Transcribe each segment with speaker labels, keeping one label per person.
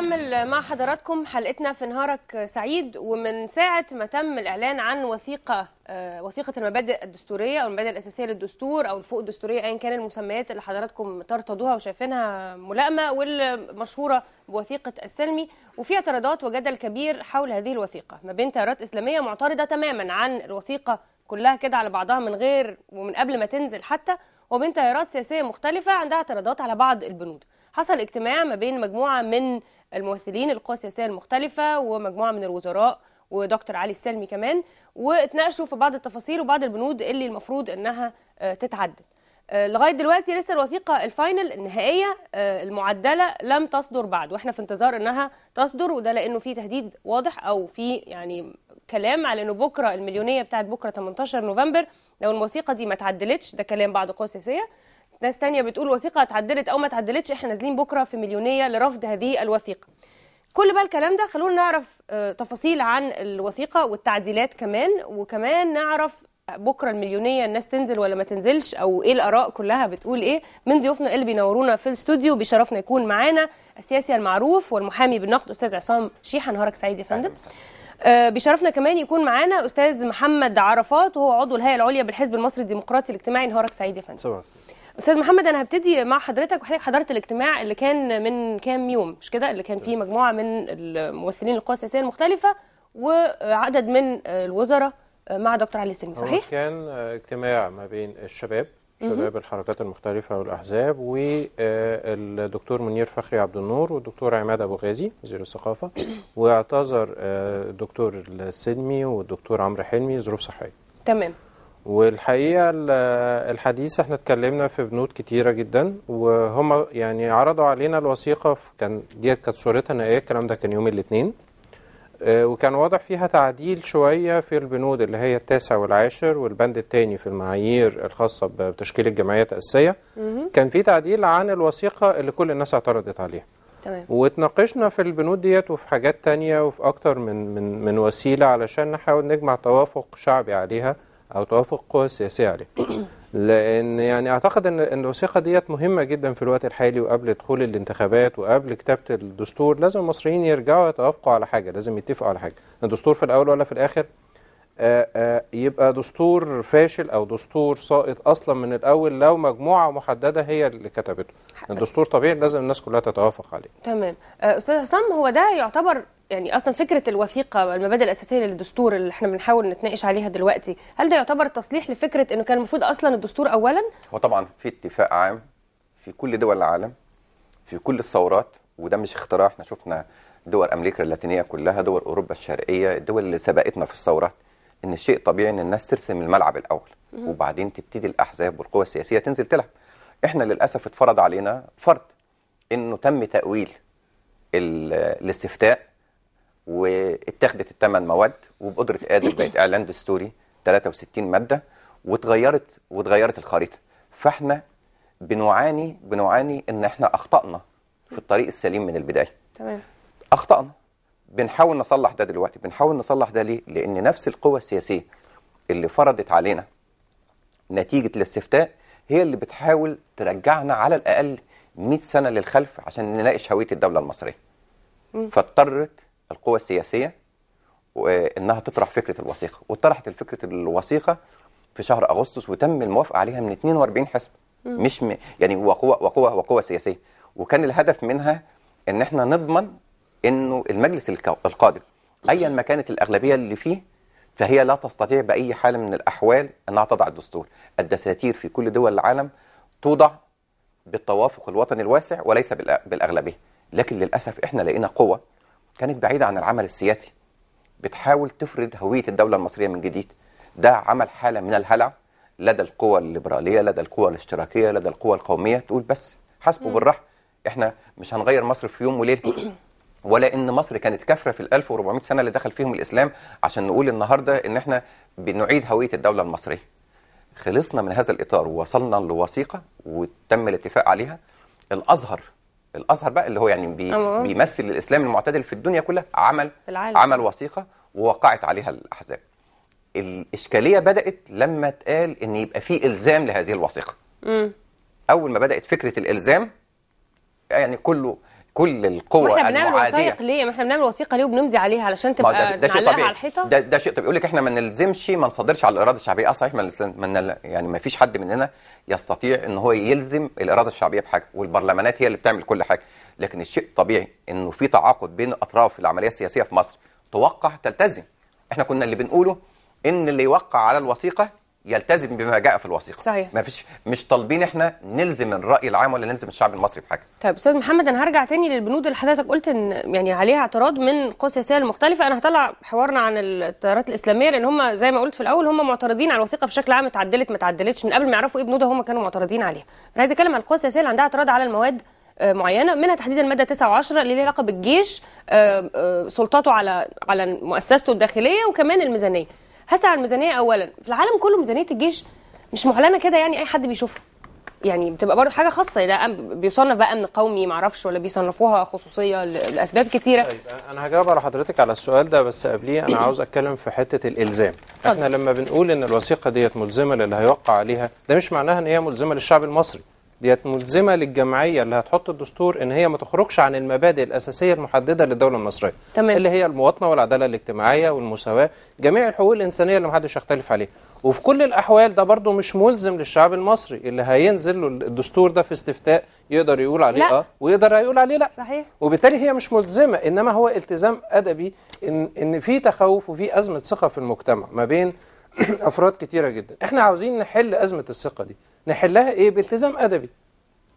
Speaker 1: نكمل مع حضراتكم حلقتنا في نهارك سعيد ومن ساعة ما تم الإعلان عن وثيقة آه، وثيقة المبادئ الدستورية أو المبادئ الأساسية للدستور أو الفوق الدستورية أيا كان المسميات اللي حضراتكم ترتضوها وشايفينها ملائمة والمشهورة بوثيقة السلمي وفي اعتراضات وجدل كبير حول هذه الوثيقة ما بين تيارات إسلامية معترضة تماما عن الوثيقة كلها كده على بعضها من غير ومن قبل ما تنزل حتى وبين تيارات سياسية مختلفة عندها اعتراضات على بعض البنود حصل اجتماع ما بين مجموعه من الممثلين القوى السياسيه المختلفه ومجموعه من الوزراء ودكتور علي السلمي كمان واتناقشوا في بعض التفاصيل وبعض البنود اللي المفروض انها آه، تتعدل آه، لغايه دلوقتي لسه الوثيقه الفاينل النهائيه آه، المعدله لم تصدر بعد واحنا في انتظار انها تصدر وده لانه في تهديد واضح او في يعني كلام على انه بكره المليونيه بتاعت بكره 18 نوفمبر لو الوثيقه دي ما اتعدلتش ده كلام بعض القوى السياسيه ناس تانية بتقول وثيقة اتعدلت أو ما اتعدلتش احنا نازلين بكرة في مليونية لرفض هذه الوثيقة كل بقى الكلام ده خلونا نعرف آه، تفاصيل عن الوثيقة والتعديلات كمان وكمان نعرف بكره المليونيه الناس تنزل ولا ما تنزلش او ايه الاراء كلها بتقول ايه من ضيوفنا اللي بينورونا في الاستوديو بيشرفنا يكون معانا السياسي المعروف والمحامي بالنقد استاذ عصام شيحه نهارك سعيد يا فندم آه، بيشرفنا كمان يكون معانا استاذ محمد عرفات وهو عضو الهيئه العليا بالحزب المصري الديمقراطي الاجتماعي نهارك سعيد يا فندم استاذ محمد انا هبتدي مع حضرتك وحضرتك حضرت الاجتماع اللي كان من كام يوم مش كده اللي كان فيه مجموعه من الممثلين القوى السياسيه المختلفه وعدد من الوزراء مع دكتور علي السلمي صحيح
Speaker 2: كان اجتماع ما بين الشباب شباب الحركات المختلفة والأحزاب والدكتور منير فخري عبد النور والدكتور عماد أبو غازي وزير الثقافة واعتذر الدكتور آه، السلمي والدكتور عمرو حلمي ظروف صحية تمام والحقيقه الحديث احنا اتكلمنا في بنود كتيره جدا وهم يعني عرضوا علينا الوثيقه كان ديت كانت صورتها النهائيه الكلام ده كان يوم الاثنين آه، وكان واضح فيها تعديل شويه في البنود اللي هي التاسع والعاشر والبند الثاني في المعايير الخاصه بتشكيل الجمعيات الاساسيه كان في تعديل عن الوثيقه اللي كل الناس اعترضت عليها تمام واتناقشنا في البنود ديت وفي حاجات تانية وفي اكتر من من من وسيله علشان نحاول نجمع توافق شعبي عليها او توافق سياسيه عليه لان يعني اعتقد ان الوثيقه ديت مهمه جدا في الوقت الحالي وقبل دخول الانتخابات وقبل كتابه الدستور لازم المصريين يرجعوا يتوافقوا على حاجه لازم يتفقوا على حاجه الدستور في الاول ولا في الاخر يبقى دستور فاشل او دستور سائط اصلا من الاول لو مجموعه محدده هي اللي كتبته الدستور طبيعي لازم الناس كلها تتوافق عليه
Speaker 1: تمام استاذ حسام هو ده يعتبر يعني اصلا فكره الوثيقه المبادئ الاساسيه للدستور اللي احنا بنحاول نتناقش عليها دلوقتي هل ده يعتبر تصليح لفكره انه كان المفروض اصلا الدستور اولا
Speaker 3: هو طبعا في اتفاق عام في كل دول العالم في كل الثورات وده مش اختراع احنا شفنا دول امريكا اللاتينيه كلها دول اوروبا الشرقيه الدول اللي سبقتنا في الثورات ان الشيء طبيعي ان الناس ترسم الملعب الاول وبعدين تبتدي الاحزاب والقوى السياسيه تنزل تلعب احنا للاسف اتفرض علينا فرض انه تم تاويل الاستفتاء واتخذت الثمان مواد وبقدره قادر بقت اعلان دستوري 63 ماده واتغيرت واتغيرت الخريطه فاحنا بنعاني بنعاني ان احنا اخطانا في الطريق السليم من البدايه تمام اخطانا بنحاول نصلح ده دلوقتي بنحاول نصلح ده ليه لان نفس القوى السياسيه اللي فرضت علينا نتيجه الاستفتاء هي اللي بتحاول ترجعنا على الاقل 100 سنه للخلف عشان نناقش هويه الدوله المصريه فاضطرت القوى السياسيه وانها تطرح فكره الوثيقه وطرحت الفكره الوثيقه في شهر اغسطس وتم الموافقه عليها من 42 حزب مش م... يعني هو وقوى وقوى سياسيه وكان الهدف منها ان احنا نضمن انه المجلس القادم ايا ما كانت الاغلبيه اللي فيه فهي لا تستطيع باي حال من الاحوال انها تضع الدستور الدساتير في كل دول العالم توضع بالتوافق الوطني الواسع وليس بالاغلبيه لكن للاسف احنا لقينا قوه كانت بعيدة عن العمل السياسي بتحاول تفرض هوية الدولة المصرية من جديد ده عمل حالة من الهلع لدى القوى الليبرالية لدى القوى الاشتراكية لدى القوى القومية تقول بس حاسبوا بالراحة احنا مش هنغير مصر في يوم وليلة ولا ان مصر كانت كافره في ال 1400 سنه اللي دخل فيهم الاسلام عشان نقول النهارده ان احنا بنعيد هويه الدوله المصريه. خلصنا من هذا الاطار ووصلنا لوثيقه وتم الاتفاق عليها الازهر الازهر بقى اللي هو يعني بي أمم. بيمثل الاسلام المعتدل في الدنيا كلها عمل العالم. عمل وثيقه ووقعت عليها الاحزاب الاشكاليه بدات لما اتقال ان يبقى في الزام لهذه الوثيقه م. أمم. اول ما بدات فكره الالزام يعني كله كل القوى احنا بنعمل وثائق
Speaker 1: ليه؟ ما احنا بنعمل وثيقه ليه وبنمضي عليها علشان تبقى ده, ده شيء طبيعي على الحيطه ده,
Speaker 3: ده شيء طبيعي يقول لك احنا ما نلزمش ما نصدرش على الاراده الشعبيه اه صحيح ما يعني ما فيش حد مننا يستطيع ان هو يلزم الاراده الشعبيه بحاجه والبرلمانات هي اللي بتعمل كل حاجه لكن الشيء الطبيعي انه في تعاقد بين اطراف العمليه السياسيه في مصر توقع تلتزم احنا كنا اللي بنقوله ان اللي يوقع على الوثيقه يلتزم بما جاء في الوثيقه صحيح ما فيش مش طالبين احنا نلزم الراي العام ولا نلزم الشعب المصري
Speaker 1: بحاجه طيب استاذ محمد انا هرجع تاني للبنود اللي حضرتك قلت ان يعني عليها اعتراض من قوى سياسيه المختلفه انا هطلع حوارنا عن التيارات الاسلاميه لان هم زي ما قلت في الاول هم معترضين على الوثيقه بشكل عام اتعدلت ما اتعدلتش من قبل ما يعرفوا ايه بنودها هم كانوا معترضين عليها انا عايز اتكلم عن القوى السياسيه اللي عندها اعتراض على المواد آه، معينه منها تحديدا الماده 9 و10 اللي ليها علاقه بالجيش آه، آه، سلطته على على مؤسسته الداخليه وكمان الميزانيه هسه على الميزانيه اولا في العالم كله ميزانيه الجيش مش معلنه كده يعني اي حد بيشوفها يعني بتبقى برضه حاجه خاصه ده بيصنف بقى امن قومي معرفش ولا بيصنفوها خصوصيه لاسباب كتيره طيب
Speaker 2: انا هجاوب على حضرتك على السؤال ده بس قبليه انا عاوز اتكلم في حته الالزام احنا لما بنقول ان الوثيقه ديت ملزمه للي هيوقع عليها ده مش معناها ان هي ملزمه للشعب المصري ديت ملزمه للجمعيه اللي هتحط الدستور ان هي ما تخرجش عن المبادئ الاساسيه المحدده للدوله المصريه تمام. اللي هي المواطنه والعداله الاجتماعيه والمساواه جميع الحقوق الانسانيه اللي ما حدش يختلف عليها وفي كل الاحوال ده برضو مش ملزم للشعب المصري اللي هينزل له الدستور ده في استفتاء يقدر يقول عليه لا. اه ويقدر هيقول عليه لا صحيح وبالتالي هي مش ملزمه انما هو التزام ادبي ان ان في تخوف وفي ازمه ثقه في المجتمع ما بين افراد كتيره جدا احنا عاوزين نحل ازمه الثقه دي نحلها ايه بالتزام ادبي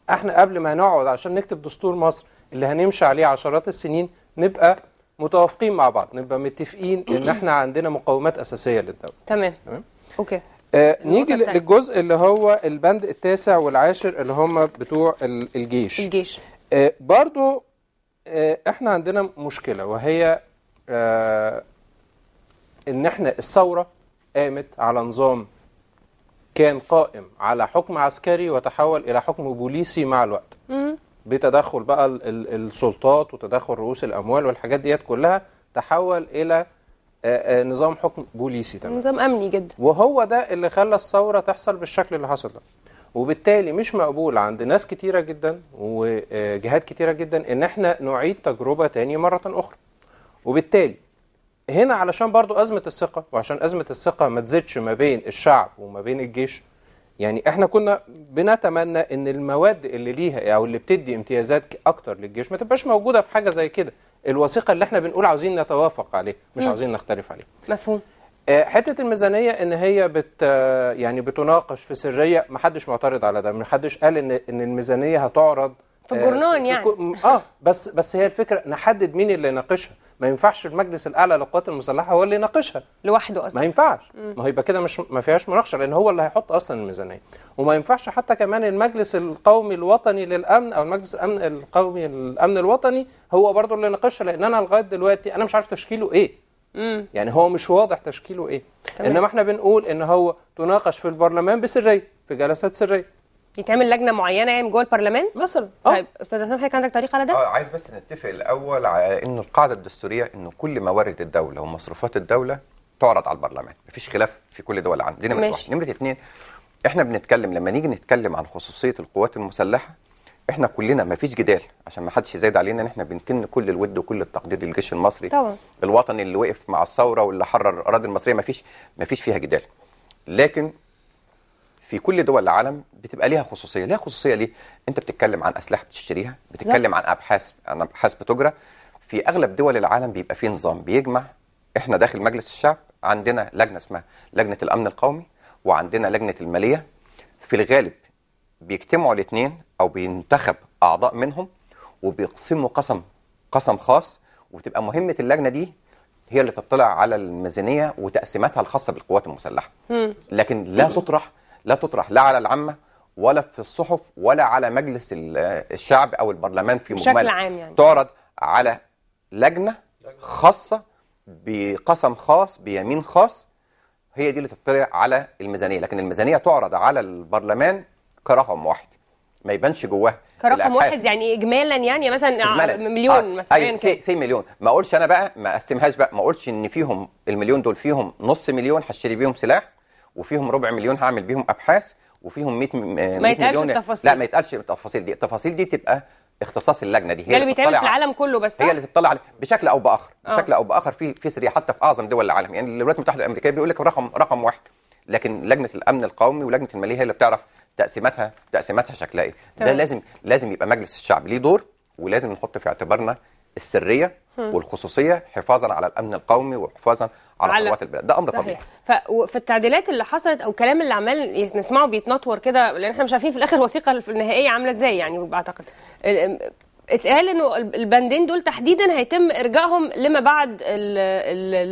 Speaker 2: احنا قبل ما نقعد عشان نكتب دستور مصر اللي هنمشي عليه عشرات السنين نبقى متوافقين مع بعض نبقى متفقين ان احنا عندنا مقومات اساسيه للدوله تمام تمام اوكي آه نيجي التاني. للجزء اللي هو البند التاسع والعاشر اللي هم بتوع الجيش الجيش آه برضو آه احنا عندنا مشكله وهي آه ان احنا الثوره قامت على نظام كان قائم على حكم عسكري وتحول إلى حكم بوليسي مع الوقت بتدخل بقى ال ال السلطات وتدخل رؤوس الأموال والحاجات ديت كلها تحول إلى نظام حكم بوليسي تمام نظام أمني جدا وهو ده اللي خلى الثورة تحصل بالشكل اللي حصل ده وبالتالي مش مقبول عند ناس كتيرة جدا وجهات كتيرة جدا إن احنا نعيد تجربة تاني مرة أخرى وبالتالي هنا علشان برضو أزمة الثقة وعشان أزمة الثقة ما تزيدش ما بين الشعب وما بين الجيش يعني احنا كنا بنتمنى ان المواد اللي ليها او اللي بتدي امتيازات اكتر للجيش ما تبقاش موجوده في حاجه زي كده الوثيقه اللي احنا بنقول عاوزين نتوافق عليها مش م. عاوزين نختلف عليها مفهوم آه، حته الميزانيه ان هي بت آه، يعني بتناقش في سريه ما حدش معترض على ده ما حدش قال ان ان الميزانيه هتعرض في آه، الجورنان يعني اه بس بس هي الفكره نحدد مين اللي يناقشها ما ينفعش المجلس الاعلى للقوات المسلحه هو اللي يناقشها لوحده اصلا ما ينفعش ما هو يبقى كده مش ما فيهاش مناقشه لان هو اللي هيحط اصلا الميزانيه وما ينفعش حتى كمان المجلس القومي الوطني للامن او المجلس الامن القومي الامن الوطني هو برضه اللي يناقشها لان انا لغايه دلوقتي انا مش عارف تشكيله ايه مم. يعني هو مش واضح تشكيله ايه تمام. انما احنا بنقول ان هو تناقش في البرلمان بسريه في جلسات سريه
Speaker 1: يتعمل لجنه معينه يعني جوه البرلمان مثلا آه. طيب استاذ عصام حضرتك عندك تعليق على ده اه
Speaker 3: عايز بس نتفق الاول على ان القاعده الدستوريه ان كل موارد الدوله ومصروفات الدوله تعرض على البرلمان مفيش خلاف في كل دول العالم دي نمره واحد نمره اثنين احنا بنتكلم لما نيجي نتكلم عن خصوصيه القوات المسلحه احنا كلنا مفيش جدال عشان ما حدش يزايد علينا ان احنا بنكن كل الود وكل التقدير للجيش المصري طبعا الوطني اللي وقف مع الثوره واللي حرر الاراضي المصريه مفيش مفيش فيها جدال لكن في كل دول العالم بتبقى ليها خصوصيه ليها خصوصيه ليه انت بتتكلم عن اسلحه بتشتريها بتتكلم عن ابحاث عن ابحاث بتجرى في اغلب دول العالم بيبقى في نظام بيجمع احنا داخل مجلس الشعب عندنا لجنه اسمها لجنه الامن القومي وعندنا لجنه الماليه في الغالب بيجتمعوا الاثنين او بينتخب اعضاء منهم وبيقسموا قسم قسم خاص وتبقى مهمه اللجنه دي هي اللي تطلع على الميزانيه وتقسيماتها الخاصه بالقوات المسلحه لكن لا تطرح لا تطرح لا على العامه ولا في الصحف ولا على مجلس الشعب او البرلمان في مجمل بشكل عام يعني تعرض على لجنه خاصه بقسم خاص بيمين خاص هي دي اللي تطلع على الميزانيه لكن الميزانيه تعرض على البرلمان كرقم واحد ما يبانش جواها كرقم واحد
Speaker 1: يعني اجمالا يعني مثلا إجمالاً. مليون آه. مثلا أيوة. سي,
Speaker 3: سي مليون ما اقولش انا بقى ما اقسمهاش بقى ما اقولش ان فيهم المليون دول فيهم نص مليون هشتري بيهم سلاح وفيهم ربع مليون هعمل بيهم ابحاث وفيهم 100 ما يتقالش التفاصيل لا ما يتقالش التفاصيل دي التفاصيل دي تبقى اختصاص اللجنه دي هي اللي بيتعمل في العالم
Speaker 1: كله بس هي اللي
Speaker 3: تطلع بشكل او باخر أوه. بشكل او باخر في في سريه حتى في اعظم دول العالم يعني الولايات المتحده الامريكيه بيقول لك رقم رقم واحد لكن لجنه الامن القومي ولجنه الماليه هي اللي بتعرف تقسيماتها تقسيماتها شكلها ايه ده لازم لازم يبقى مجلس الشعب ليه دور ولازم نحط في اعتبارنا السريه والخصوصيه حفاظا على الامن القومي وحفاظا على, ثروات البلاد ده امر صحيح.
Speaker 1: طبيعي ففي التعديلات اللي حصلت او الكلام اللي عمال نسمعه بيتنطور كده لان احنا مش عارفين في الاخر الوثيقه النهائيه عامله ازاي يعني بعتقد اتقال انه البندين دول تحديدا هيتم ارجاعهم لما بعد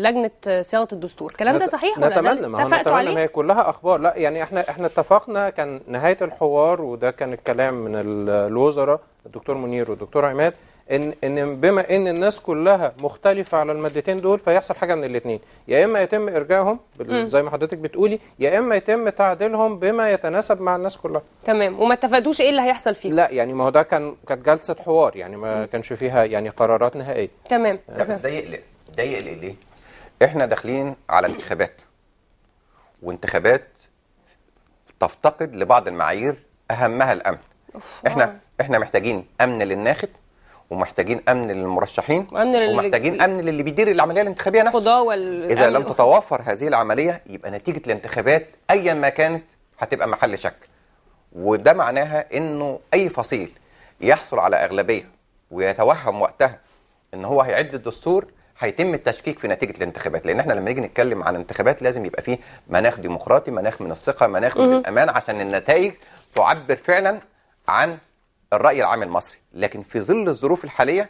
Speaker 1: لجنه صياغه الدستور الكلام ده صحيح ولا نتمنى ما اتفقتوا عليه ما
Speaker 2: هي كلها اخبار لا يعني احنا احنا اتفقنا كان نهايه الحوار وده كان الكلام من الوزراء الدكتور منير والدكتور عماد ان ان بما ان الناس كلها مختلفه على المادتين دول فيحصل حاجه من الاثنين يا اما يتم ارجاعهم زي ما حضرتك بتقولي يا اما يتم تعديلهم بما يتناسب مع الناس كلها تمام وما اتفقوش ايه اللي هيحصل فيه لا يعني ما هو ده كان كانت جلسه حوار يعني ما كانش فيها يعني قرارات نهائيه تمام بس ده يقلق ده يقلق
Speaker 3: ليه احنا داخلين على انتخابات وانتخابات تفتقد لبعض المعايير اهمها الامن أوف. احنا احنا محتاجين امن للناخب ومحتاجين امن للمرشحين وامن لل... ومحتاجين امن للي بيدير العمليه
Speaker 1: الانتخابيه نفسها وال... اذا لم تتوافر
Speaker 3: هذه العمليه يبقى نتيجه الانتخابات ايا ما كانت هتبقى محل شك وده معناها انه اي فصيل يحصل على اغلبيه ويتوهم وقتها ان هو هيعد الدستور هيتم التشكيك في نتيجه الانتخابات لان احنا لما نيجي نتكلم عن انتخابات لازم يبقى فيه مناخ ديمقراطي مناخ من الثقه مناخ من الامان عشان النتائج تعبر فعلا عن الراي العام المصري لكن في ظل الظروف الحاليه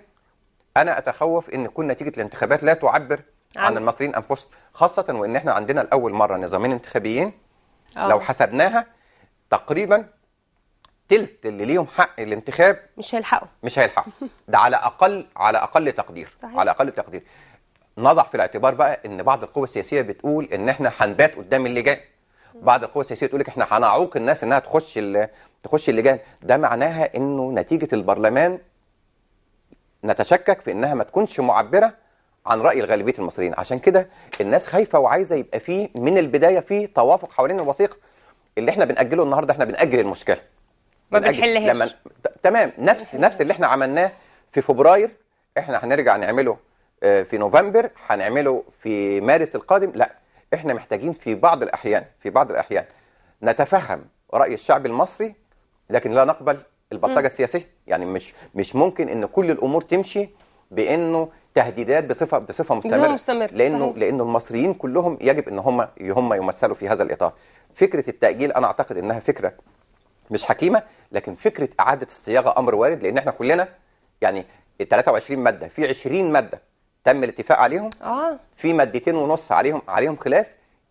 Speaker 3: انا اتخوف ان تكون نتيجه الانتخابات لا تعبر عم. عن المصريين انفسهم خاصه وان احنا عندنا لاول مره نظامين انتخابيين أوه. لو حسبناها تقريبا تلت اللي ليهم حق الانتخاب مش هيلحقوا مش هيلحقوا ده على اقل على اقل تقدير صحيح. على اقل تقدير نضع في الاعتبار بقى ان بعض القوى السياسيه بتقول ان احنا هنبات قدام اللي جاي بعض القوى السياسيه تقول لك احنا هنعوق الناس انها تخش تخش اللجان ده معناها انه نتيجه البرلمان نتشكك في انها ما تكونش معبره عن راي غالبيه المصريين عشان كده الناس خايفه وعايزه يبقى فيه من البدايه فيه توافق حوالين الوثيقه اللي احنا بناجله النهارده احنا بناجل المشكله ما بنحلهاش لما تمام نفس نفس اللي احنا عملناه في فبراير احنا هنرجع نعمله آه، في نوفمبر هنعمله في مارس القادم لا احنا محتاجين في بعض الاحيان في بعض الاحيان نتفهم راي الشعب المصري لكن لا نقبل البلطجه السياسيه يعني مش مش ممكن ان كل الامور تمشي بانه تهديدات بصفه بصفه مستمره مستمر. لانه صحيح. لانه المصريين كلهم يجب ان هم هم يمثلوا في هذا الاطار فكره التاجيل انا اعتقد انها فكره مش حكيمه لكن فكره اعاده الصياغه امر وارد لان احنا كلنا يعني 23 ماده في 20 ماده تم الاتفاق عليهم آه. في مادتين ونص عليهم عليهم خلاف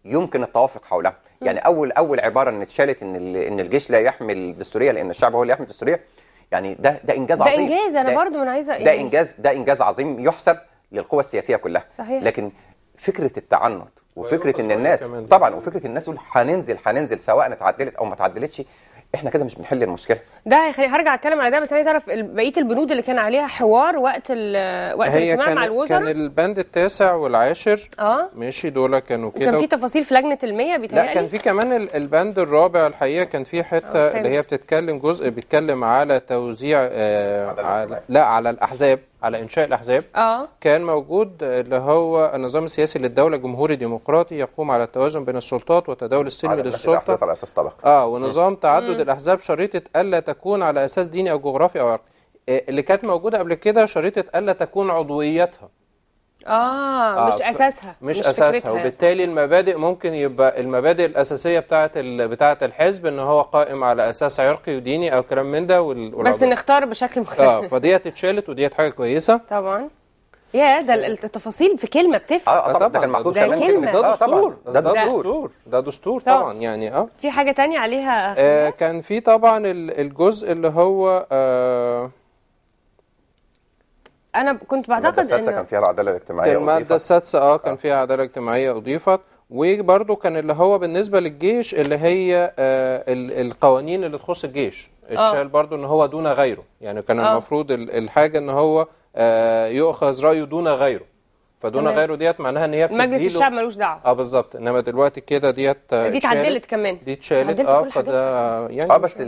Speaker 3: يمكن التوافق حولها يعني اول اول عباره ان اتشالت ان ان الجيش لا يحمي الدستوريه لان الشعب هو اللي يحمي الدستوريه يعني ده ده انجاز عظيم ده انجاز انا برضو
Speaker 1: انا عايزه ده يعني انجاز
Speaker 3: ده انجاز عظيم يحسب للقوى السياسيه كلها صحيح. لكن فكره التعنت وفكره ان الناس طبعا وفكره الناس تقول هننزل هننزل سواء اتعدلت او ما اتعدلتش احنا كده مش بنحل المشكله
Speaker 1: ده هيخلي هرجع اتكلم على ده بس عايز اعرف بقيه البنود اللي كان عليها حوار وقت ال... وقت الاجتماع مع الوزراء كان
Speaker 2: البند التاسع والعاشر اه ماشي دول كانوا كده كان في
Speaker 1: تفاصيل في لجنه المية بيتهيألي لا كان
Speaker 2: في كمان البند الرابع الحقيقه كان في حته آه، اللي هي بتتكلم جزء بيتكلم على توزيع آه على لا على الاحزاب على انشاء الاحزاب آه. كان موجود اللي هو النظام السياسي للدوله جمهوري ديمقراطي يقوم على التوازن بين السلطات وتداول السلم للسلطه على اساس طبق اه ونظام تعدد الاحزاب شريطه الا تكون تكون على أساس ديني أو جغرافي أو عرقي إيه، اللي كانت موجودة قبل كده شريطة ألا تكون عضويتها
Speaker 1: آه, آه مش أساسها مش, مش أساسها فكرتها. وبالتالي
Speaker 2: المبادئ ممكن يبقى المبادئ الأساسية بتاعة بتاعة الحزب إن هو قائم على أساس عرقي وديني أو كلام من ده بس
Speaker 1: نختار بشكل آه، مختلف آه
Speaker 2: فديت اتشالت وديت حاجة كويسة طبعا
Speaker 1: يا ده التفاصيل في كلمه بتفرق اه, آه، طبعا ده كان محطوط زمان كلمه ده آه، دستور ده دستور
Speaker 2: ده دستور طبعا يعني اه
Speaker 1: في حاجه تانية عليها
Speaker 2: آه كان في طبعا الجزء اللي هو آه
Speaker 1: انا كنت بعتقد ان الماده السادسه كان
Speaker 2: فيها العداله الاجتماعيه الماده السادسه اه كان آه. فيها عداله اجتماعيه اضيفت وبرده كان اللي هو بالنسبه للجيش اللي هي آه القوانين اللي تخص الجيش اتشال برده ان هو دون غيره يعني كان أوه. المفروض الحاجه ان هو آه، يؤخذ رايه دون غيره فدون تمام. غيره ديت معناها ان هي مجلس الشعب ملوش دعوه اه بالظبط انما دلوقتي كده ديت آه، دي اتعدلت
Speaker 1: كمان دي اتشالت اه فده
Speaker 2: يعني اه بس